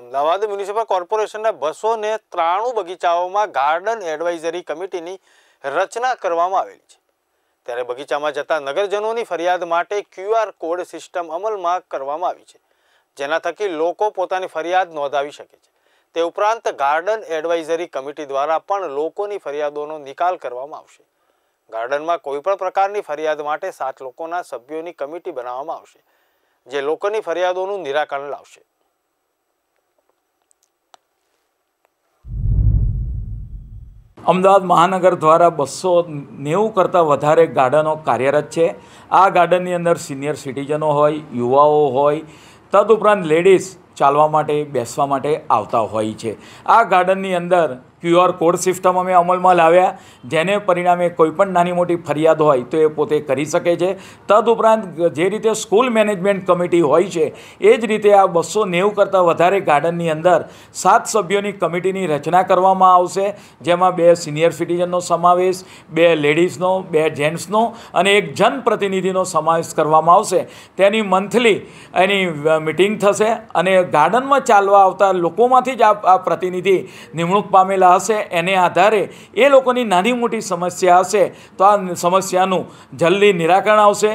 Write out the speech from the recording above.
Ahmedabad municipal કોર્પોરેશનના બસો ને ત્રાણું બગીચાઓમાં ગાર્ડન એડવાઇઝરી કમિટીની રચના કરવામાં આવેલી છે ત્યારે બગીચામાં જતા નગરજનોની ફરિયાદ માટે ક્યુઆર કોડ સિસ્ટમ અમલમાં કરવામાં આવી છે જેના થકી લોકો પોતાની ફરિયાદ નોંધાવી શકે છે તે ઉપરાંત ગાર્ડન એડવાઇઝરી કમિટી દ્વારા પણ લોકોની ફરિયાદોનો નિકાલ કરવામાં આવશે ગાર્ડનમાં કોઈપણ પ્રકારની ફરિયાદ માટે સાત લોકોના સભ્યોની કમિટી બનાવવામાં આવશે જે લોકોની ફરિયાદોનું નિરાકરણ લાવશે અમદાવાદ મહાનગર દ્વારા બસો નેવું કરતાં વધારે ગાર્ડનો કાર્યરત છે આ ગાર્ડનની અંદર સિનિયર સિટીઝનો હોય યુવાઓ હોય તદુપરાંત લેડીઝ ચાલવા માટે બેસવા માટે આવતા હોય છે આ ગાર્ડનની અંદર ક્યુઆર કોડ સિસ્ટમ અમે અમલમાં લાવ્યા જેને પરિણામે કોઈપણ નાની મોટી ફરિયાદ હોય તો એ પોતે કરી શકે છે તદઉપરાંત જે રીતે સ્કૂલ મેનેજમેન્ટ કમિટી હોય છે એ જ રીતે આ બસો નેવું કરતાં વધારે ગાર્ડનની અંદર સાત સભ્યોની કમિટીની રચના કરવામાં આવશે જેમાં બે સિનિયર સિટીઝનનો સમાવેશ બે લેડીઝનો બે જેન્ટ્સનો અને એક જનપ્રતિનિધિનો સમાવેશ કરવામાં આવશે તેની મંથલી એની મિટિંગ થશે અને ગાર્ડનમાં ચાલવા આવતા લોકોમાંથી જ આ પ્રતિનિધિ નિમણૂક પામેલા સમસ્યા હશે એને આધારે એ લોકોની નાની મોટી સમસ્યા હશે તો આ સમસ્યાનું જલ્દી નિરાકરણ આવશે